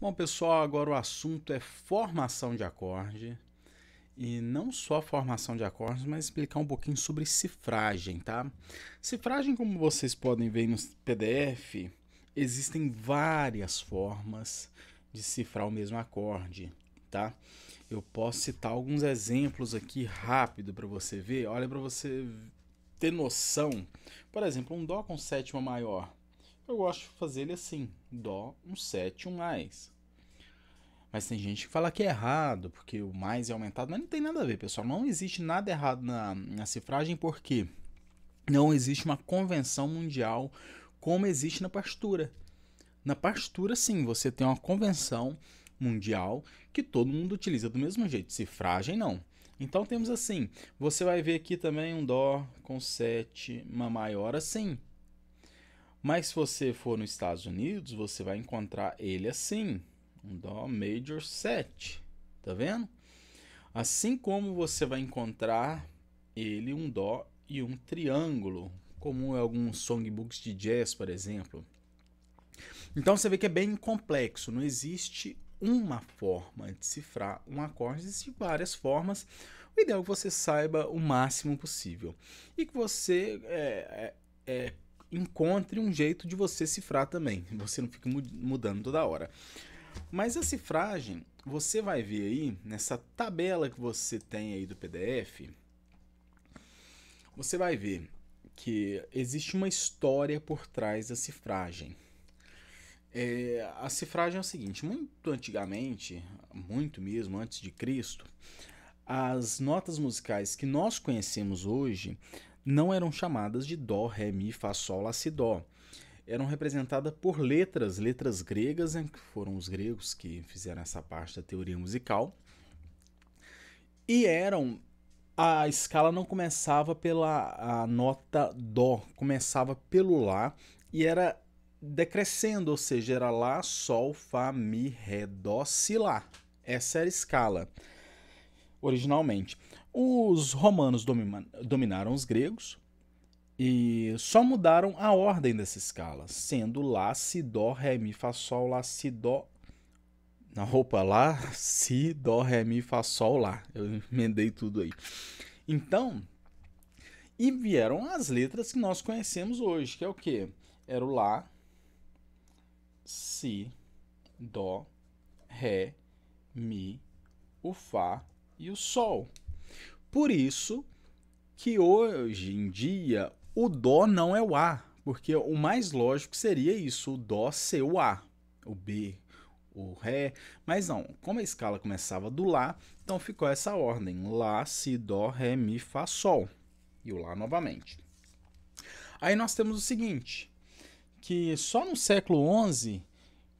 Bom, pessoal, agora o assunto é formação de acorde. E não só formação de acordes, mas explicar um pouquinho sobre cifragem, tá? Cifragem, como vocês podem ver no PDF, existem várias formas de cifrar o mesmo acorde, tá? Eu posso citar alguns exemplos aqui rápido para você ver. Olha para você ter noção. Por exemplo, um dó com sétima maior eu gosto de fazer ele assim, dó, um 7, um mais. Mas tem gente que fala que é errado, porque o mais é aumentado, mas não tem nada a ver, pessoal. Não existe nada errado na, na cifragem, porque não existe uma convenção mundial como existe na partitura. Na partitura, sim, você tem uma convenção mundial que todo mundo utiliza do mesmo jeito, cifragem não. Então temos assim, você vai ver aqui também um dó com sétima maior assim, mas se você for nos Estados Unidos, você vai encontrar ele assim, um Dó Major 7, tá vendo? Assim como você vai encontrar ele um Dó e um triângulo, comum em alguns songbooks de jazz, por exemplo. Então você vê que é bem complexo, não existe uma forma de cifrar um acorde, existem várias formas. O ideal é que você saiba o máximo possível e que você é, é, é encontre um jeito de você cifrar também. Você não fica mudando toda hora. Mas a cifragem, você vai ver aí nessa tabela que você tem aí do PDF, você vai ver que existe uma história por trás da cifragem. É, a cifragem é o seguinte: muito antigamente, muito mesmo antes de Cristo, as notas musicais que nós conhecemos hoje não eram chamadas de Dó, Ré, Mi, Fá, Sol, Lá, Si, Dó. Eram representadas por letras, letras gregas, né, que foram os gregos que fizeram essa parte da teoria musical. E eram. A escala não começava pela nota Dó, começava pelo Lá e era decrescendo, ou seja, era Lá, Sol, Fá, Mi, Ré, Dó, Si, Lá. Essa era a escala originalmente. Os romanos dominaram os gregos e só mudaram a ordem dessa escala, sendo lá, si, dó, ré, mi, fá, sol, lá, si, dó. Na roupa lá, si, dó, ré, mi, fá, sol, lá. Eu emendei tudo aí. Então, e vieram as letras que nós conhecemos hoje, que é o quê? Era o lá, si, dó, ré, mi, o fá e o sol. Por isso que hoje em dia o Dó não é o A, porque o mais lógico seria isso, o Dó ser o A, o B, o Ré, mas não, como a escala começava do Lá, então ficou essa ordem, Lá, Si, Dó, Ré, Mi, Fá, Sol, e o Lá novamente. Aí nós temos o seguinte, que só no século XI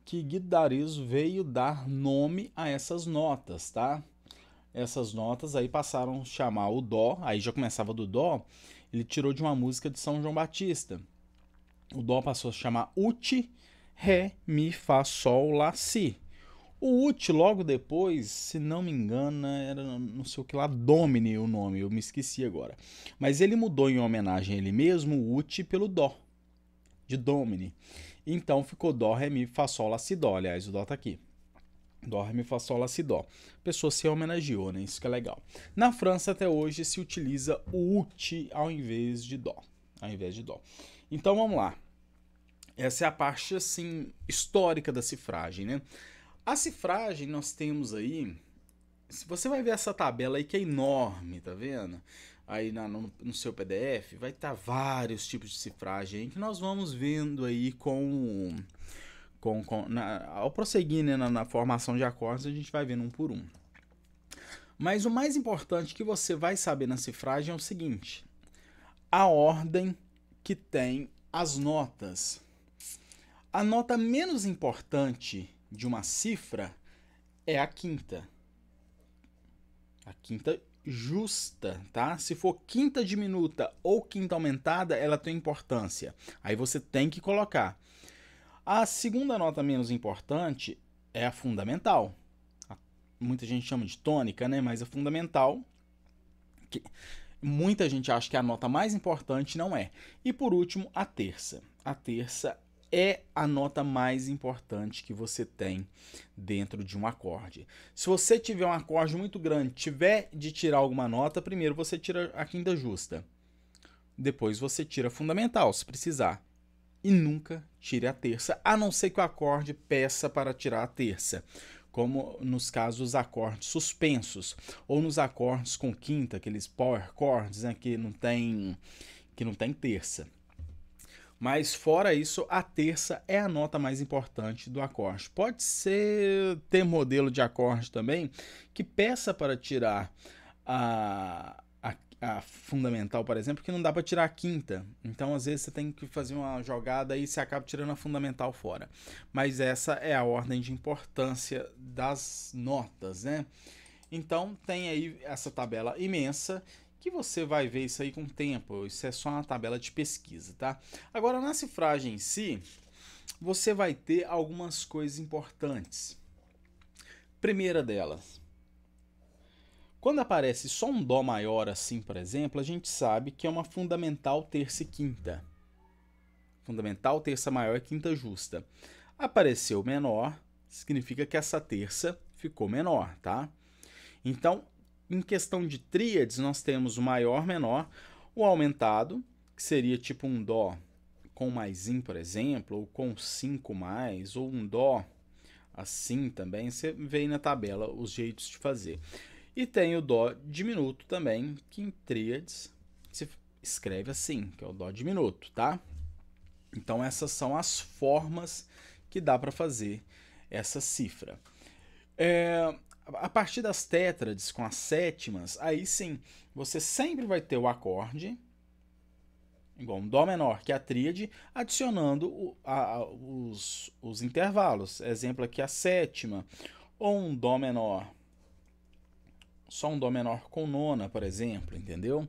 que Guidarizo veio dar nome a essas notas, tá? essas notas, aí passaram a chamar o Dó, aí já começava do Dó, ele tirou de uma música de São João Batista. O Dó passou a chamar Uti, Ré, Mi, Fá, Sol, Lá, Si. O Uti, logo depois, se não me engano, era não sei o que lá, Domine o nome, eu me esqueci agora. Mas ele mudou em homenagem a ele mesmo o Uti pelo Dó, de Domine. Então ficou Dó, Ré, Mi, Fá, Sol, Lá, Si, Dó. Aliás, o Dó tá aqui. Dó, Ré, Mi, Fá, Sol, Lá, Si, Dó. A pessoa se homenageou, né? Isso que é legal. Na França, até hoje, se utiliza o UT ao invés de Dó. Ao invés de Dó. Então, vamos lá. Essa é a parte, assim, histórica da cifragem, né? A cifragem, nós temos aí... Se você vai ver essa tabela aí, que é enorme, tá vendo? Aí na, no, no, seu PDF, vai estar tá vários tipos de cifragem que nós vamos vendo aí com com, com, na, ao prosseguir né, na, na formação de acordes, a gente vai vendo um por um. Mas o mais importante que você vai saber na cifragem é o seguinte: a ordem que tem as notas. A nota menos importante de uma cifra é a quinta. A quinta justa, tá? Se for quinta diminuta ou quinta aumentada, ela tem importância. Aí você tem que colocar. A segunda nota menos importante é a fundamental. Muita gente chama de tônica, né? Mas a fundamental, que muita gente acha que é a nota mais importante, não é. E por último, a terça. A terça é a nota mais importante que você tem dentro de um acorde. Se você tiver um acorde muito grande, tiver de tirar alguma nota, primeiro você tira a quinta justa. Depois você tira a fundamental, se precisar e nunca tire a terça, a não ser que o acorde peça para tirar a terça, como nos casos acordes suspensos ou nos acordes com quinta, aqueles power chords né, que não tem que não tem terça. Mas fora isso, a terça é a nota mais importante do acorde. Pode ser ter modelo de acorde também que peça para tirar a a fundamental, por exemplo, que não dá para tirar a quinta. Então, às vezes, você tem que fazer uma jogada e você acaba tirando a fundamental fora. Mas essa é a ordem de importância das notas, né? Então, tem aí essa tabela imensa que você vai ver isso aí com o tempo. Isso é só uma tabela de pesquisa, tá? Agora, na cifragem em si, você vai ter algumas coisas importantes. Primeira delas, quando aparece só um Dó maior assim, por exemplo, a gente sabe que é uma fundamental terça e quinta. Fundamental terça maior e quinta justa. Apareceu menor, significa que essa terça ficou menor, tá? Então, em questão de tríades, nós temos o maior, menor, o aumentado, que seria tipo um Dó com mais in, por exemplo, ou com 5 mais, ou um Dó assim também, você vê aí na tabela os jeitos de fazer. E tem o Dó diminuto também, que em tríades se escreve assim, que é o Dó diminuto, tá? Então essas são as formas que dá para fazer essa cifra. É, a partir das tétrades com as sétimas, aí sim, você sempre vai ter o acorde, igual um Dó menor, que a tríade, adicionando o, a, os, os intervalos. Exemplo aqui, a sétima, ou um Dó menor só um Dó menor com nona, por exemplo, entendeu?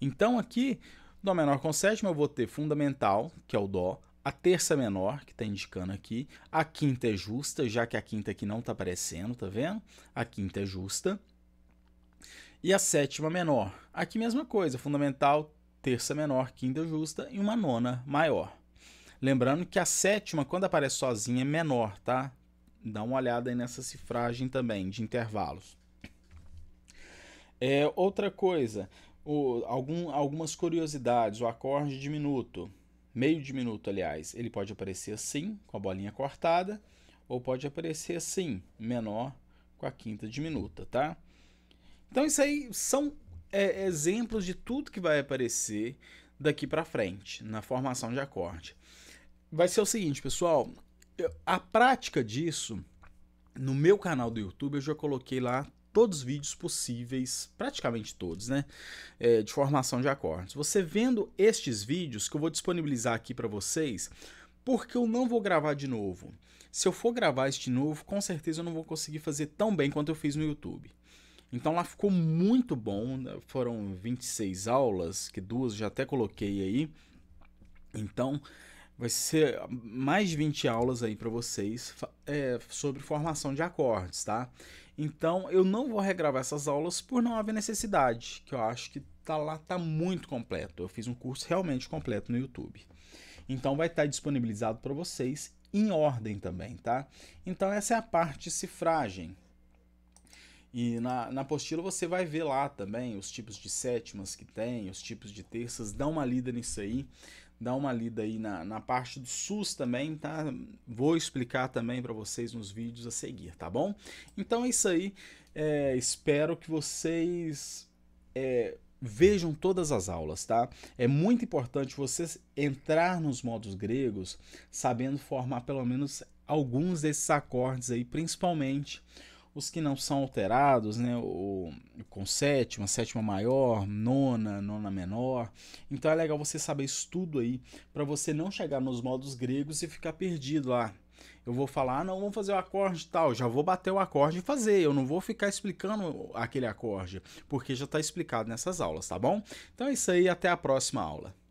Então aqui, Dó menor com sétima, eu vou ter fundamental, que é o Dó, a terça menor, que está indicando aqui, a quinta é justa, já que a quinta aqui não está aparecendo, tá vendo? A quinta é justa. E a sétima menor. Aqui mesma coisa, fundamental, terça menor, quinta é justa e uma nona maior. Lembrando que a sétima, quando aparece sozinha, é menor, tá? Dá uma olhada aí nessa cifragem também de intervalos. É, outra coisa, o, algum, algumas curiosidades, o acorde diminuto, meio diminuto, aliás, ele pode aparecer assim, com a bolinha cortada, ou pode aparecer assim, menor, com a quinta diminuta, tá? Então isso aí são é, exemplos de tudo que vai aparecer daqui para frente na formação de acorde. Vai ser o seguinte, pessoal, a prática disso no meu canal do YouTube eu já coloquei lá todos os vídeos possíveis, praticamente todos, né? É, de formação de acordes. Você vendo estes vídeos que eu vou disponibilizar aqui para vocês, porque eu não vou gravar de novo. Se eu for gravar este novo, com certeza eu não vou conseguir fazer tão bem quanto eu fiz no YouTube. Então lá ficou muito bom, né? foram 26 aulas, que duas já até coloquei aí. Então vai ser mais de 20 aulas aí para vocês é, sobre formação de acordes, tá? Então eu não vou regravar essas aulas por não haver necessidade, que eu acho que tá lá tá muito completo. Eu fiz um curso realmente completo no YouTube. Então vai estar tá disponibilizado para vocês em ordem também, tá? Então essa é a parte de cifragem. E na, na apostila você vai ver lá também os tipos de sétimas que tem, os tipos de terças, dá uma lida nisso aí dá uma lida aí na, na parte do SUS também, tá? Vou explicar também para vocês nos vídeos a seguir, tá bom? Então é isso aí. É, espero que vocês é, vejam todas as aulas, tá? É muito importante vocês entrar nos modos gregos sabendo formar pelo menos alguns desses acordes aí, principalmente os que não são alterados, né, o, com sétima, sétima maior, nona, nona menor. Então é legal você saber isso tudo aí, para você não chegar nos modos gregos e ficar perdido lá. Eu vou falar, ah, não, vamos fazer o acorde tal, já vou bater o acorde e fazer. Eu não vou ficar explicando aquele acorde, porque já está explicado nessas aulas, tá bom? Então é isso aí, até a próxima aula.